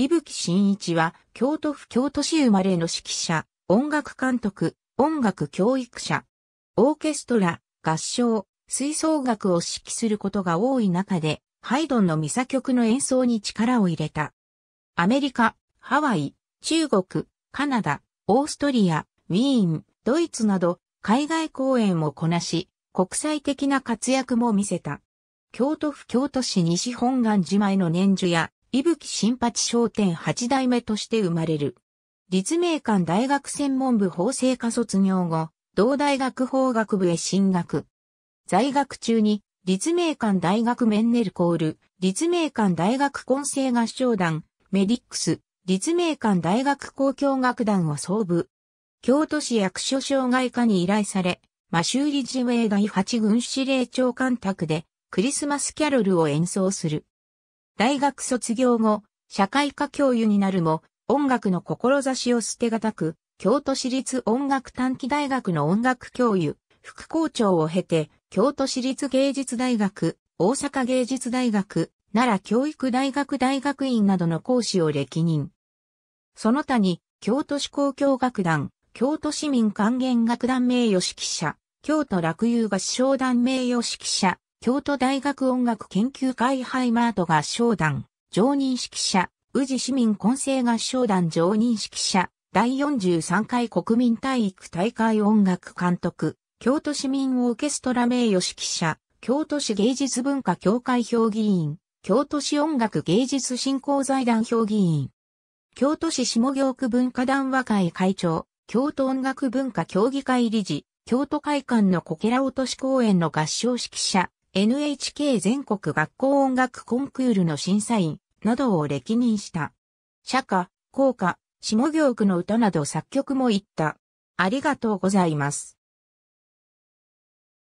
伊吹真一は、京都府京都市生まれの指揮者、音楽監督、音楽教育者、オーケストラ、合唱、吹奏楽を指揮することが多い中で、ハイドンのミサ曲の演奏に力を入れた。アメリカ、ハワイ、中国、カナダ、オーストリア、ウィーン、ドイツなど海外公演をこなし、国際的な活躍も見せた。京都府京都市西本願寺前の年寿や伊吹新八商店八代目として生まれる。立命館大学専門部法制科卒業後、同大学法学部へ進学。在学中に、立命館大学メンネルコール、立命館大学混声合唱団、メディックス、立命館大学公共楽団を創部。京都市役所障害課に依頼され、マシューリジウェイ第八軍司令長官宅でクリスマスキャロルを演奏する。大学卒業後、社会科教諭になるも、音楽の志を捨てがたく、京都市立音楽短期大学の音楽教諭、副校長を経て、京都市立芸術大学、大阪芸術大学、奈良教育大学大学院などの講師を歴任。その他に、京都市交響楽団、京都市民管弦楽団名誉指揮者、京都落遊合唱団名誉指揮者、京都大学音楽研究会ハイマート合唱団、常任指揮者、宇治市民混成合唱団常任指揮者、第43回国民体育大会音楽監督、京都市民オーケストラ名誉指揮者、京都市芸術文化協会評議員、京都市音楽芸術振興財団評議員、京都市下京区文化談話会会長、京都音楽文化協議会理事、京都会館のこけら落とし公演の合唱指揮者、NHK 全国学校音楽コンクールの審査員などを歴任した。社歌、校歌、下行句の歌など作曲も言った。ありがとうございます。